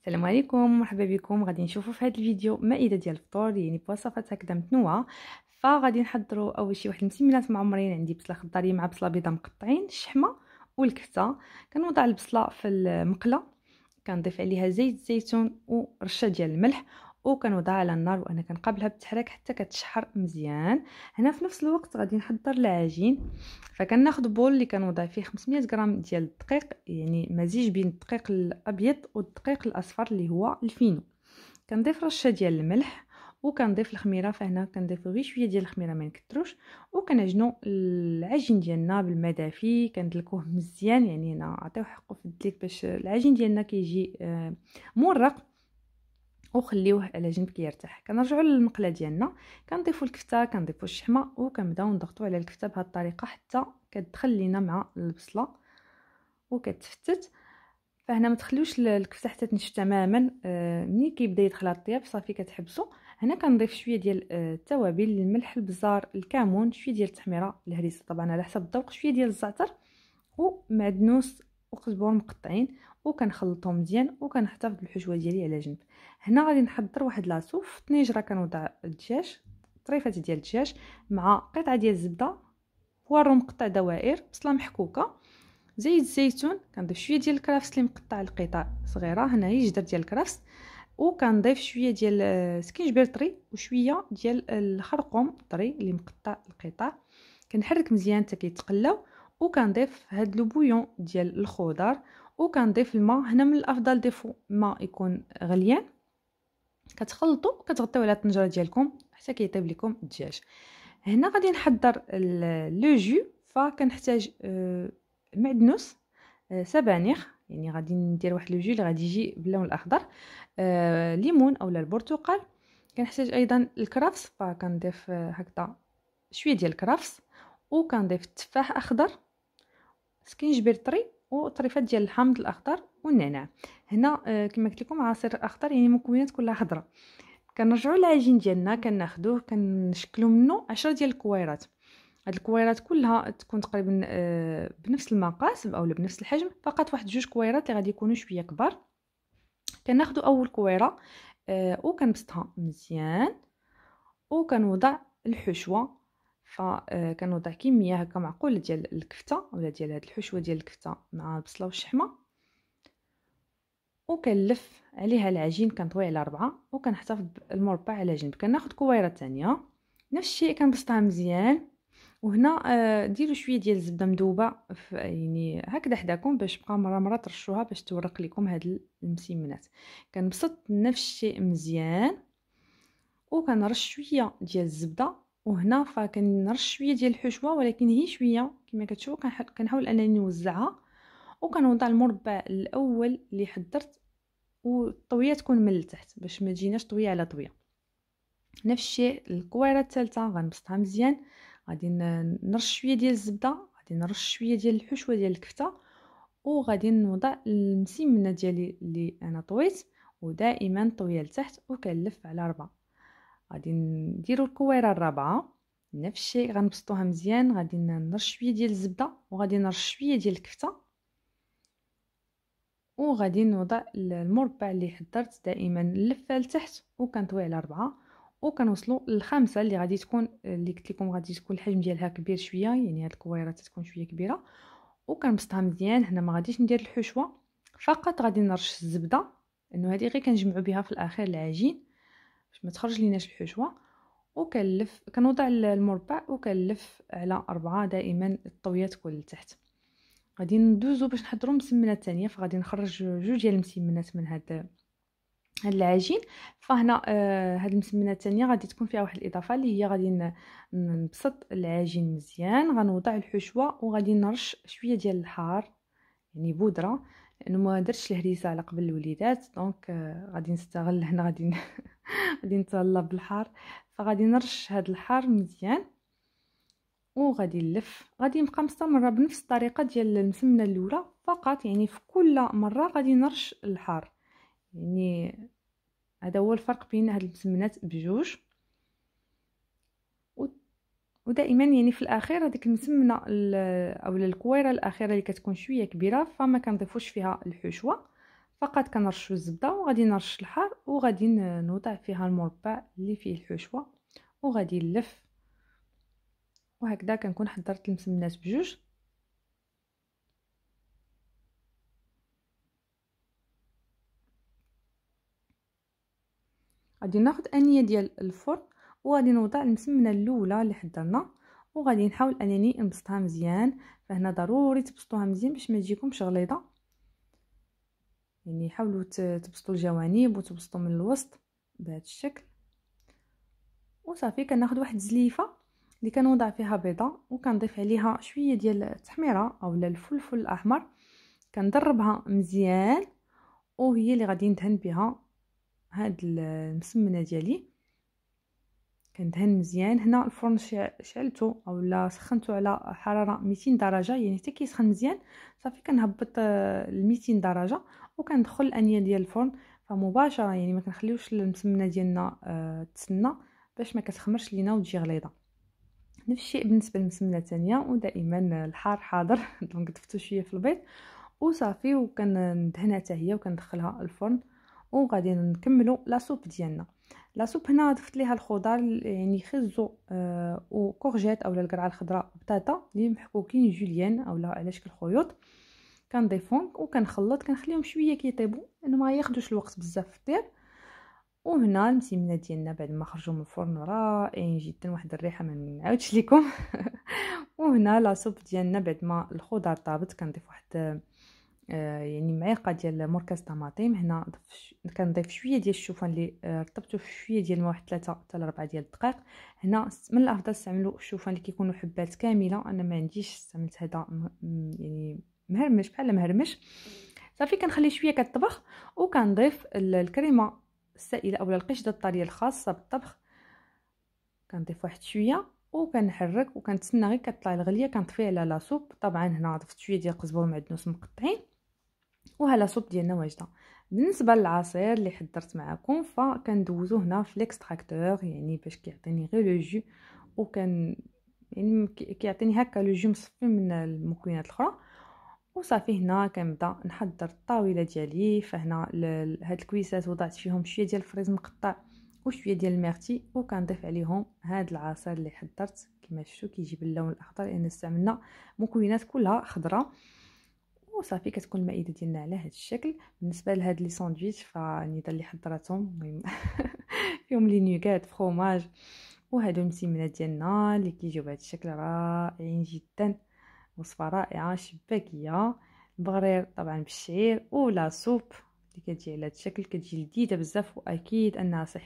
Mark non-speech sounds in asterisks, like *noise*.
السلام عليكم مرحبا بكم غادي نشوفوا في هذا الفيديو مائده ديال الفطور يعني بوصفات هكذا متنوعه فغادي نحضروا اول شيء واحد المسميلات معمرين عندي بصله خضاريه مع بصله بيضاء مقطعين الشحمه والكفته كنوضع البصله في المقله كنضيف عليها زيت الزيتون ورشه ديال الملح وكنوضعها على النار وانا كنقابلها بالتحريك حتى كتشحر مزيان هنا في نفس الوقت غادي نحضر العجين فكناخذ بول اللي كنوضع فيه 500 غرام ديال الدقيق يعني مزيج بين الدقيق الابيض والدقيق الاصفر اللي هو الفينو كنضيف رشه ديال الملح وكنضيف الخميره فهنا كنضيف غير شويه ديال الخميره ما نكثروش وكنعجنوا العجين ديالنا بالماء دافي كندلكوه مزيان يعني هنا عطيوه حقه في الدليك باش العجين ديالنا كيجي آه، مورق وخليوه على جنب كيرتاح كنرجعوا للمقله ديالنا كنضيفوا الكفته كنضيفوا الشحمه وكنبداو نضغطوا على الكفته بهذه الطريقه حتى كتدخل لينا مع البصله وكتفتت فهنا ما تخليوش الكفته حتى تنشف تماما آه ملي كيبدا يدخل الطياب صافي كتحبسوا هنا كنضيف شويه ديال آه، التوابل الملح البزار الكمون شويه ديال التحميره الهريسه طبعا على حسب الذوق شويه ديال الزعتر ومعدنوس وقزبور مقطعين وكنخلطهم مزيان وكنحتفظ بالحشوه ديالي على جنب هنا غادي نحضر واحد لاصوف في الطنيجره كنوضع الدجاج طريفات ديال الدجاج مع قطعه ديال الزبده بوارو مقطع دوائر بصله محكوكه زيت الزيتون كنضيف شويه ديال الكرافس اللي مقطع لقطع صغيره هنا هي جدر ديال الكرافس وكنضيف شويه ديال سكينجبير طري وشويه ديال الخرقوم طري اللي مقطع القطع كنحرك مزيان حتى كيتقلاو وكنضيف هاد لو بويون ديال الخضر وكنضيف الماء هنا من الافضل ديفو الماء يكون غليان كتخلطوا كتغطيو على الطنجره ديالكم حتى كيطيب لكم الدجاج هنا غادي نحضر لو جو فكنحتاج آه، معدنوس آه، سبانخ يعني غادي ندير واحد لو جو اللي غادي يجي باللون الاخضر آه، ليمون اولا البرتقال كنحتاج ايضا الكرافس فكنضيف هكذا شويه ديال الكرافس وكنضيف التفاح اخضر سكينجبير طري وطريفات ديال الحامض الاخضر والنعناع هنا آه، كما قلت لكم عصير اخضر يعني مكونات كلها خضراء كنرجعوا للعجين ديالنا كناخذوه كنشكلوا منه 10 ديال الكويرات هاد الكويرات كلها تكون تقريبا آه بنفس المقاس او بنفس الحجم فقط واحد جوج كويرات اللي غادي يكونوا شويه كبار كناخذوا اول كويره آه وكنبسطها مزيان وكنوضع الحشوه فكانوا كي مياه هكا معقول ديال الكفته ولا ديال هاد الحشوه ديال الكفته مع البصله والشحمه وكنلف عليها العجين كنطوي على ربعة وكنحتفظ بالمربع على جنب كناخذ كويره ثانيه نفس الشيء كنبسطها مزيان وهنا آه، ديروا شويه ديال الزبده مذوبه يعني هكذا حداكم باش بقى مره مره ترشوها باش تورق لكم هاد المسيمنات كنبسط نفس الشيء مزيان وكنرش شويه ديال الزبده وهنا فكنرش شويه ديال الحشوه ولكن هي شويه كما كتشوفوا كنحاول انني نوزعها وكنوضع المربع الاول اللي حضرت والطويه تكون من التحت باش ما تجيناش طويه على طويه نفس الشيء الكويره الثالثه غنبسطها مزيان غادي نرش شويه ديال الزبده غادي نرش شويه ديال الحشوه ديال الكفته وغادي نوضع المسمنه ديالي اللي انا طويت ودائما طويه لتحت وكنلف على ربعه غادي نديرو الكويره الرابعه نفس الشيء غنبسطوها مزيان غادي نرش شويه ديال الزبده وغادي نرش شويه ديال الكفته وغادي نوضع المربع اللي حضرت دائما اللفه لتحت وكنطوي على ربعه وكنوصلوا للخمسه اللي غادي تكون اللي قلت لكم غادي تكون الحجم ديالها كبير شويه يعني هاد الكويره تتكون شويه كبيره وكنبسطها مزيان هنا ما غاديش ندير الحشوه فقط غادي نرش الزبده لانه هذه غير كنجمعوا بها في الاخير العجين باش ما تخرج ليناش الحشوه وكنلف كنوضع المربع وكنلف على أربعة دائما الطويات كل لتحت غادي ندوزو باش نحضروا مسمنه الثانيه فغادي نخرج جوج ديال المسمنات من هاد هاد العجين فهنا آه هاد المسمنه الثانيه غادي تكون فيها واحد الاضافه اللي هي غادي نبسط العجين مزيان غنوضع الحشوه وغادي نرش شويه ديال الحار يعني بودره لانه ما درتش الهريسه على قبل الوليدات دونك آه غادي نستغل هنا غادي *laughs* *laughs* غادي نتهلا بالحار فغادي نرش هاد الحار مزيان وغادي نلف غادي نبقى مستمره بنفس الطريقه ديال المسمنه الاولى فقط يعني في كل مره غادي نرش الحار يعني هذا هو الفرق بين هاد المسمنات بجوج ودائما يعني في الاخير هذيك المسمنه او الكويره الاخيره اللي كتكون شويه كبيره فما كنضيفوش فيها الحشوه فقط كنرشو الزبده وغادي نرش الحار وغادي نوضع فيها المربع اللي فيه الحشوه وغادي نلف وهكذا كنكون حضرت المسمنات بجوج غادي ناخذ انيه ديال الفرن وغادي نوضع المسمنه الاولى اللي حضرنا وغادي نحاول انني نبسطها مزيان فهنا ضروري تبسطوها مزيان باش ما تجيكمش غليظه يعني حاولوا تبسطوا الجوانب وتبسطوا من الوسط بهذا الشكل وصافي كناخذ واحد زليفه اللي كنوضع فيها بيضه وكنضيف عليها شويه ديال التحميره اولا الفلفل الاحمر كندربها مزيان وهي اللي غادي ندهن بها هاد المسمنه ديالي كندهن مزيان هنا الفرن شعلته اولا سخنته على حراره 200 درجه يعني حتى كيسخن مزيان صافي كنهبط آه، ل 200 درجه وكندخل الانيه ديال الفرن فمباشره يعني ما كنخليوش المسمنه ديالنا آه، تسنى باش ما كتخمرش لينا وتجي غليظه نفس الشيء بالنسبه للمسمنه الثانيه ودائما الحار حاضر *laughs* دونك ضفتو شويه في البيض وصافي وكندهنها حتى هي وكندخلها الفرن وغادي نكملوا لا سوب ديالنا لا سوب هنا ضفت ليها الخضار يعني خزو آه وكورجيت اولا القرعه الخضراء بطاطا اللي محكوكين جوليان اولا على شكل خيوط كنضيفهم وكنخلط كنخليهم شويه كيطيبوا لان ما ياخذوش الوقت بزاف في الطياب وهنا المسمنه ديالنا بعد ما خرجوا من الفرن رائعين يعني جدا واحد الريحه ما نعاودش لكم *laughs* وهنا لا سوب ديالنا بعد ما الخضار طابت كنضيف واحد آه، يعني معيقة ديال مركز طماطم هنا كنضيف شويه ديال الشوفان اللي آه، رطبته في شويه ديال واحد ثلاثة حتى 4 ديال الدقائق هنا من الافضل استعملوا الشوفان اللي كيكونوا حبات كامله انا ما عنديش استعملت هذا يعني مهرمش بحال مهرمش صافي كنخلي شويه كطبخ وكنضيف الكريمه السائله اولا القشده الطريه الخاصه بالطبخ كنضيف واحد شويه أو كنحرك أو كنتسنى غير كطلع الغليه كنطفي على لاصوب طبعا هنا ضفت شويه ديال قزبر معدنوس مقطعين لا صوب ديالنا واجده بالنسبه للعصير اللي حضرت معكم فكندوزو هنا في ليكستراكتور يعني باش كيعطيني غير لو جو وكان يعني كيعطيني هكا لو جو مصفي من المكونات الاخرى وصافي هنا كنبدا نحضر الطاوله ديالي فهنا هاد الكويسات وضعت فيهم شويه ديال الفريز مقطع وشويه ديال الميرتي وكنضيف عليهم هاد العصير اللي حضرت كما شفتوا كيجي باللون الاخضر لان يعني استعملنا مكونات كلها خضره وصافي كتكون المائده ديالنا على هذا الشكل بالنسبه لهاد لي ساندويتش فنضال اللي حضراتهم المهم *laughs* فيهم لي نيغات فرماج وهادو المسيمنات ديالنا اللي كيجيو بهذا الشكل رائعين جدا وصفه رائعه شباكيه بغرير طبعا بالشعير ولا سوب اللي كتجي على هذا الشكل كتجي لذيذه بزاف واكيد انها صحيه